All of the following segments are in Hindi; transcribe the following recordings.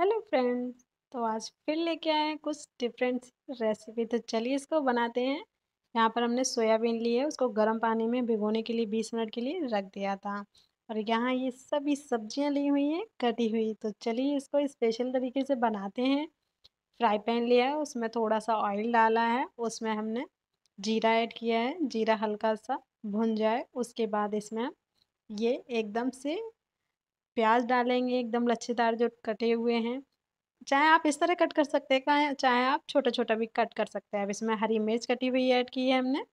हेलो फ्रेंड्स तो आज फिर लेके आए हैं कुछ डिफरेंट रेसिपी तो चलिए इसको बनाते हैं यहाँ पर हमने सोयाबीन ली है उसको गर्म पानी में भिगोने के लिए बीस मिनट के लिए रख दिया था और यहाँ ये सभी सब्जियाँ ली हुई हैं कटी हुई तो चलिए इसको स्पेशल तरीके से बनाते हैं फ्राई पैन लिया है उसमें थोड़ा सा ऑयल डाला है उसमें हमने जीरा ऐड किया है जीरा हल्का सा भुन जाए उसके बाद इसमें ये एकदम से प्याज डालेंगे एकदम लच्छेदार जो कटे हुए हैं चाहे आप इस तरह कट कर सकते हैं चाहे आप छोटा छोटा भी कट कर सकते हैं अब इसमें हरी मिर्च कटी हुई ऐड की है हमने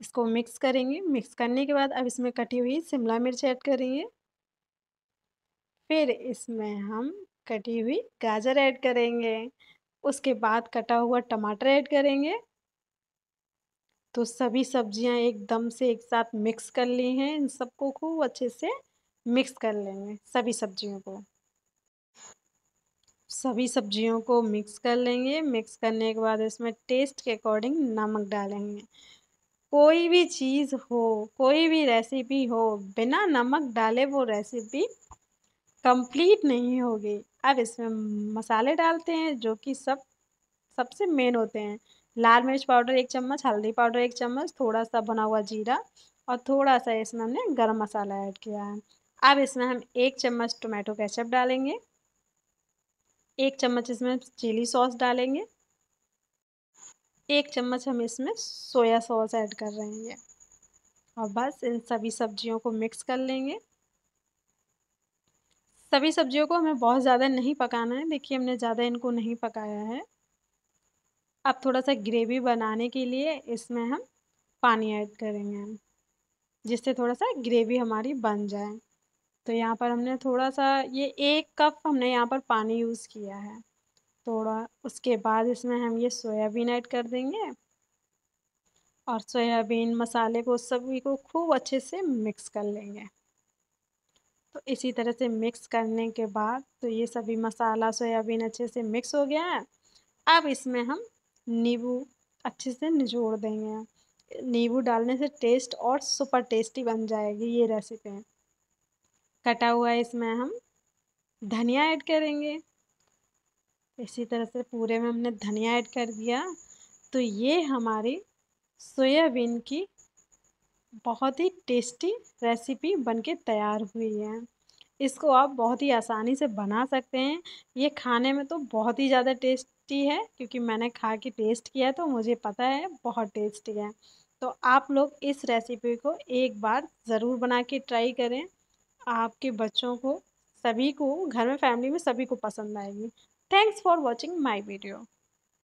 इसको मिक्स करेंगे मिक्स करने के बाद अब इसमें कटी हुई शिमला मिर्च ऐड करेंगे फिर इसमें हम कटी हुई गाजर ऐड करेंगे उसके बाद कटा हुआ टमाटर ऐड करेंगे तो सभी सब्जियां एकदम से एक साथ मिक्स कर ली हैं इन सबको खूब अच्छे से मिक्स कर लेंगे सभी सब्जियों को सभी सब्जियों को मिक्स कर लेंगे मिक्स करने के बाद इसमें टेस्ट के अकॉर्डिंग नमक डालेंगे कोई भी चीज़ हो कोई भी रेसिपी हो बिना नमक डाले वो रेसिपी कंप्लीट नहीं होगी अब इसमें मसाले डालते हैं जो कि सब सबसे मेन होते हैं लाल मिर्च पाउडर एक चम्मच हल्दी पाउडर एक चम्मच थोड़ा सा बना हुआ जीरा और थोड़ा सा इसमें हमने गर्म मसाला ऐड किया है अब इसमें हम एक चम्मच टोमेटो केचप डालेंगे एक चम्मच इसमें चिली सॉस डालेंगे एक चम्मच हम इसमें सोया सॉस ऐड कर रहे हैं और बस इन सभी सब्जियों को मिक्स कर लेंगे सभी सब्जियों को हमें बहुत ज़्यादा नहीं पकाना है देखिए हमने ज़्यादा इनको नहीं पकाया है अब थोड़ा सा ग्रेवी बनाने के लिए इसमें हम पानी ऐड करेंगे जिससे थोड़ा सा ग्रेवी हमारी बन जाए तो यहाँ पर हमने थोड़ा सा ये एक कप हमने यहाँ पर पानी यूज़ किया है थोड़ा उसके बाद इसमें हम ये सोयाबीन ऐड कर देंगे और सोयाबीन मसाले को सभी को खूब अच्छे से मिक्स कर लेंगे तो इसी तरह से मिक्स करने के बाद तो ये सभी मसाला सोयाबीन अच्छे से मिक्स हो गया है अब इसमें हम नींबू अच्छे से निचोड़ देंगे नींबू डालने से टेस्ट और सुपर टेस्टी बन जाएगी ये रेसिपी कटा हुआ है इसमें हम धनिया ऐड करेंगे इसी तरह से पूरे में हमने धनिया ऐड कर दिया तो ये हमारी सोयाबीन की बहुत ही टेस्टी रेसिपी बनके तैयार हुई है इसको आप बहुत ही आसानी से बना सकते हैं ये खाने में तो बहुत ही ज़्यादा टेस्टी है क्योंकि मैंने खा के टेस्ट किया है तो मुझे पता है बहुत टेस्टी है तो आप लोग इस रेसिपी को एक बार ज़रूर बना के ट्राई करें आपके बच्चों को सभी को घर में फैमिली में सभी को पसंद आएगी thanks for watching my video